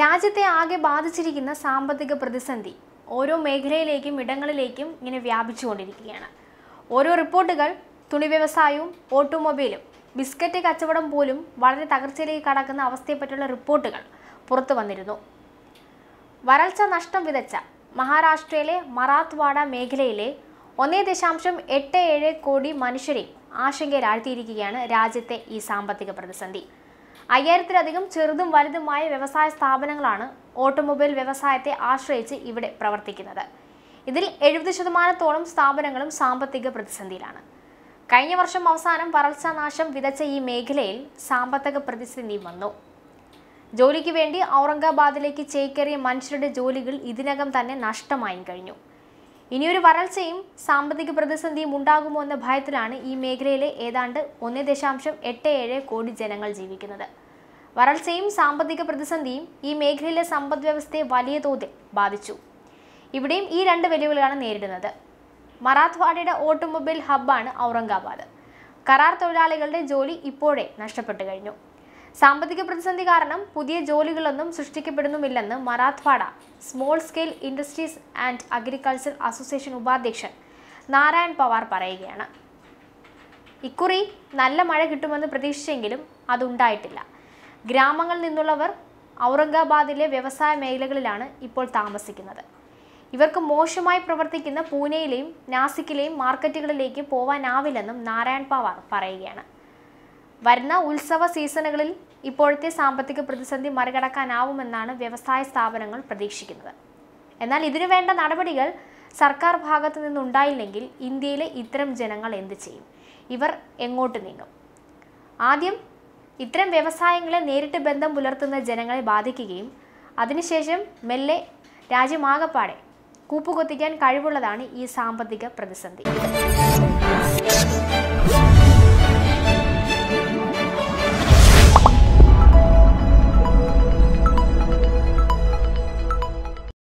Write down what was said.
രാജ്യത്തെ ആകെ ബാധിച്ചിരിക്കുന്ന സാമ്പത്തിക പ്രതിസന്ധി ഓരോ മേഖലയിലേക്കും ഇടങ്ങളിലേക്കും ഇങ്ങനെ വ്യാപിച്ചുകൊണ്ടിരിക്കുകയാണ് ഓരോ റിപ്പോർട്ടുകൾ തുണി വ്യവസായവും ഓട്ടോമൊബൈലും ബിസ്ക്കറ്റ് കച്ചവടം പോലും വളരെ തകർച്ചയിലേക്ക് കടക്കുന്ന അവസ്ഥയെപ്പറ്റിയുള്ള റിപ്പോർട്ടുകൾ പുറത്തു വന്നിരുന്നു വരൾച്ച നഷ്ടം വിതച്ച മഹാരാഷ്ട്രയിലെ മറാത്ത്വാഡ മേഖലയിലെ ഒന്നേ ദശാംശം എട്ട് ഏഴ് കോടി മനുഷ്യരെയും ആശങ്കയിലാഴ്ത്തിയിരിക്കുകയാണ് രാജ്യത്തെ ഈ സാമ്പത്തിക പ്രതിസന്ധി അയ്യായിരത്തിലധികം ചെറുതും വലുതുമായ വ്യവസായ സ്ഥാപനങ്ങളാണ് ഓട്ടോമൊബൈൽ വ്യവസായത്തെ ആശ്രയിച്ച് ഇവിടെ പ്രവർത്തിക്കുന്നത് ഇതിൽ എഴുപത് ശതമാനത്തോളം സ്ഥാപനങ്ങളും സാമ്പത്തിക പ്രതിസന്ധിയിലാണ് കഴിഞ്ഞ വർഷം അവസാനം വരൾച്ചാനാശം വിതച്ച ഈ മേഖലയിൽ സാമ്പത്തിക പ്രതിസന്ധി വന്നു ജോലിക്ക് വേണ്ടി ഔറംഗാബാദിലേക്ക് ചേക്കേറിയ മനുഷ്യരുടെ ജോലികൾ ഇതിനകം തന്നെ നഷ്ടമായി കഴിഞ്ഞു ഇനിയൊരു വരൾച്ചയും സാമ്പത്തിക പ്രതിസന്ധിയും ഉണ്ടാകുമോ എന്ന ഭയത്തിലാണ് ഈ മേഖലയിലെ ഏതാണ്ട് ഒന്ന് ദശാംശം എട്ട് ഏഴ് കോടി ജനങ്ങൾ ജീവിക്കുന്നത് വരൾച്ചയും സാമ്പത്തിക പ്രതിസന്ധിയും ഈ മേഖലയിലെ സമ്പദ് വ്യവസ്ഥയെ വലിയ തോതിൽ ബാധിച്ചു ഇവിടെയും ഈ രണ്ട് വെല്ലുവിളികളാണ് നേരിടുന്നത് മറാത്ത്വാഡയുടെ ഓട്ടോമൊബൈൽ ഹബ്ബാണ് ഔറംഗാബാദ് കരാർ തൊഴിലാളികളുടെ ജോലി ഇപ്പോഴേ നഷ്ടപ്പെട്ടു കഴിഞ്ഞു സാമ്പത്തിക പ്രതിസന്ധി കാരണം പുതിയ ജോലികളൊന്നും സൃഷ്ടിക്കപ്പെടുന്നുമില്ലെന്ന് Marathwada small scale industries and agriculture association ഉപാധ്യക്ഷൻ നാരായൺ പവാർ പറയുകയാണ് ഇക്കുറി നല്ല മഴ കിട്ടുമെന്ന് പ്രതീക്ഷിച്ചെങ്കിലും അതുണ്ടായിട്ടില്ല ഗ്രാമങ്ങളിൽ നിന്നുള്ളവർ ഔറംഗാബാദിലെ വ്യവസായ മേഖലകളിലാണ് ഇപ്പോൾ താമസിക്കുന്നത് ഇവർക്ക് മോശമായി പ്രവർത്തിക്കുന്ന പൂനെയിലെയും നാസിക്കിലെയും മാർക്കറ്റുകളിലേക്ക് പോവാനാവില്ലെന്നും നാരായൺ പവാർ പറയുകയാണ് വരുന്ന ഉത്സവ സീസണുകളിൽ ഇപ്പോഴത്തെ സാമ്പത്തിക പ്രതിസന്ധി മറികടക്കാനാവുമെന്നാണ് വ്യവസായ സ്ഥാപനങ്ങൾ പ്രതീക്ഷിക്കുന്നത് എന്നാൽ ഇതിനു വേണ്ട നടപടികൾ സർക്കാർ ഭാഗത്തു നിന്നുണ്ടായില്ലെങ്കിൽ ഇന്ത്യയിലെ ഇത്തരം ജനങ്ങൾ എന്ത് ചെയ്യും ഇവർ എങ്ങോട്ട് നീങ്ങും ആദ്യം ഇത്തരം വ്യവസായങ്ങളെ നേരിട്ട് ബന്ധം പുലർത്തുന്ന ജനങ്ങളെ ബാധിക്കുകയും അതിനുശേഷം മെല്ലെ രാജ്യമാകപ്പാടെ കൂപ്പുകൊത്തിക്കാൻ കഴിവുള്ളതാണ് ഈ സാമ്പത്തിക പ്രതിസന്ധി